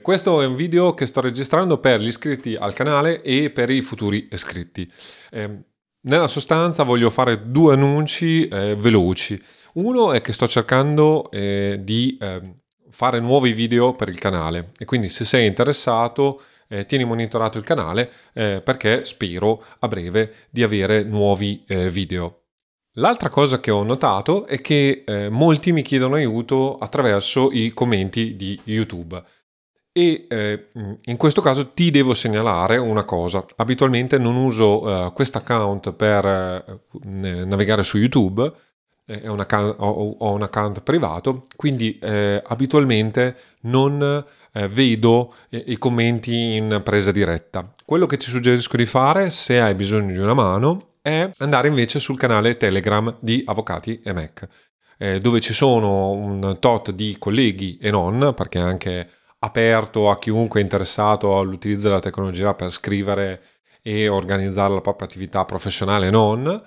Questo è un video che sto registrando per gli iscritti al canale e per i futuri iscritti. Ehm, nella sostanza voglio fare due annunci eh, veloci. Uno è che sto cercando eh, di ehm, fare nuovi video per il canale e quindi se sei interessato eh, tieni monitorato il canale perché spero a breve di avere nuovi video. L'altra cosa che ho notato è che molti mi chiedono aiuto attraverso i commenti di YouTube e eh, mm, in questo caso ti devo segnalare una cosa. Abitualmente non uso eh, questo account per eh, navigare su YouTube, eh, un account, ho, ho, un account privato, quindi eh, abitualmente non eh, vedo i commenti in presa diretta. Quello che ti suggerisco di fare se hai bisogno di una mano è andare invece sul canale Telegram di Avvocati e Mac, dove ci sono un tot di colleghi e non, perché anche aperto a chiunque è interessato all'utilizzo della tecnologia per scrivere e organizzare la propria attività professionale e non,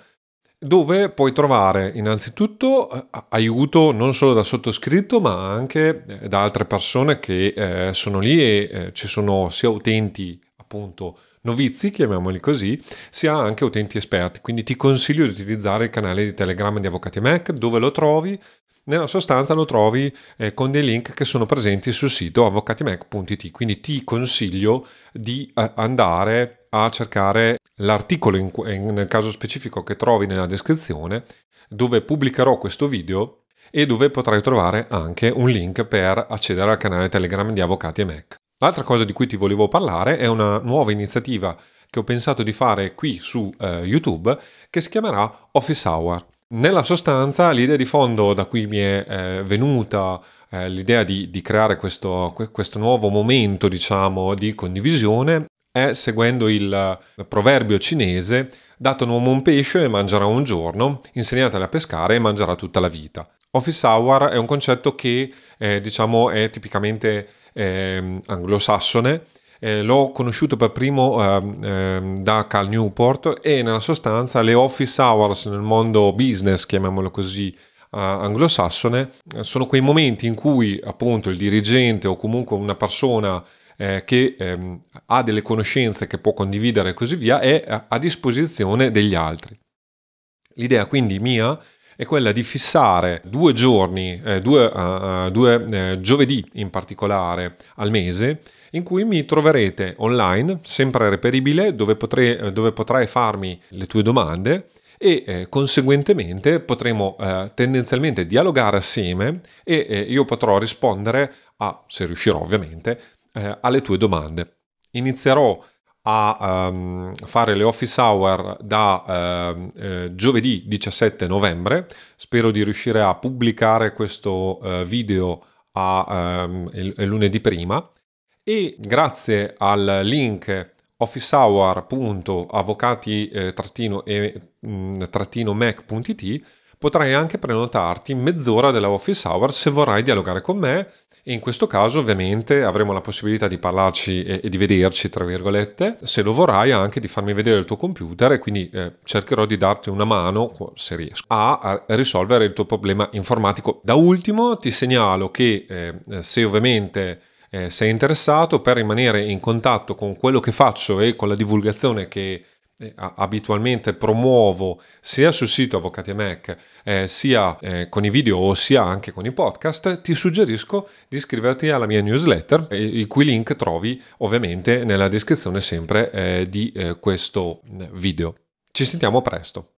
dove puoi trovare innanzitutto eh, aiuto non solo da sottoscritto ma anche eh, da altre persone che eh, sono lì e eh, ci sono sia utenti appunto novizi, chiamiamoli così, sia anche utenti esperti. Quindi ti consiglio di utilizzare il canale di Telegram di Avvocati Mac dove lo trovi nella sostanza lo trovi eh, con dei link che sono presenti sul sito avvocatimac.it, quindi ti consiglio di eh, andare a cercare l'articolo in, in, nel caso specifico che trovi nella descrizione dove pubblicherò questo video e dove potrai trovare anche un link per accedere al canale Telegram di Avvocati e Mac. L'altra cosa di cui ti volevo parlare è una nuova iniziativa che ho pensato di fare qui su eh, YouTube che si chiamerà Office Hour. Nella sostanza l'idea di fondo da cui mi è eh, venuta eh, l'idea di, di creare questo, questo, nuovo momento diciamo di condivisione è seguendo il eh, proverbio cinese dato un uomo un pesce e mangerà un giorno, insegnatele a pescare e mangerà tutta la vita. Office hour è un concetto che eh, diciamo è tipicamente ehm, anglosassone eh, l'ho conosciuto per primo eh, da Cal Newport e nella sostanza le office hours nel mondo business, chiamiamolo così, eh, anglosassone, eh, sono quei momenti in cui appunto il dirigente o comunque una persona eh, che ehm, ha delle conoscenze che può condividere e così via è a, a disposizione degli altri. L'idea quindi mia è quella di fissare due giorni, eh, due, uh, due eh, giovedì in particolare al mese, in cui mi troverete online, sempre reperibile, dove, potrei, eh, dove potrai farmi le tue domande e eh, conseguentemente potremo eh, tendenzialmente dialogare assieme e eh, io potrò rispondere a, se riuscirò ovviamente, alle tue domande. Inizierò a um, fare le office hour da uh, eh, giovedì 17 novembre. Spero di riuscire a pubblicare questo uh, video a, um, il, il lunedì prima e grazie al link officehour.avvocati-mac.it eh, mm, potrai anche prenotarti mezz'ora della office hour se vorrai dialogare con me e in questo caso ovviamente avremo la possibilità di parlarci e, e, di vederci, tra virgolette, se lo vorrai anche di farmi vedere il tuo computer e quindi eh, cercherò di darti una mano, se riesco, a, a, risolvere il tuo problema informatico. Da ultimo ti segnalo che eh, se ovviamente eh, sei interessato per rimanere in contatto con quello che faccio e con la divulgazione che eh, abitualmente promuovo sia sul sito Avvocati e Mac eh, sia eh, con i video o sia anche con i podcast, ti suggerisco di iscriverti alla mia newsletter, eh, il cui link trovi ovviamente nella descrizione sempre eh, di eh, questo mm, video. Ci sentiamo presto.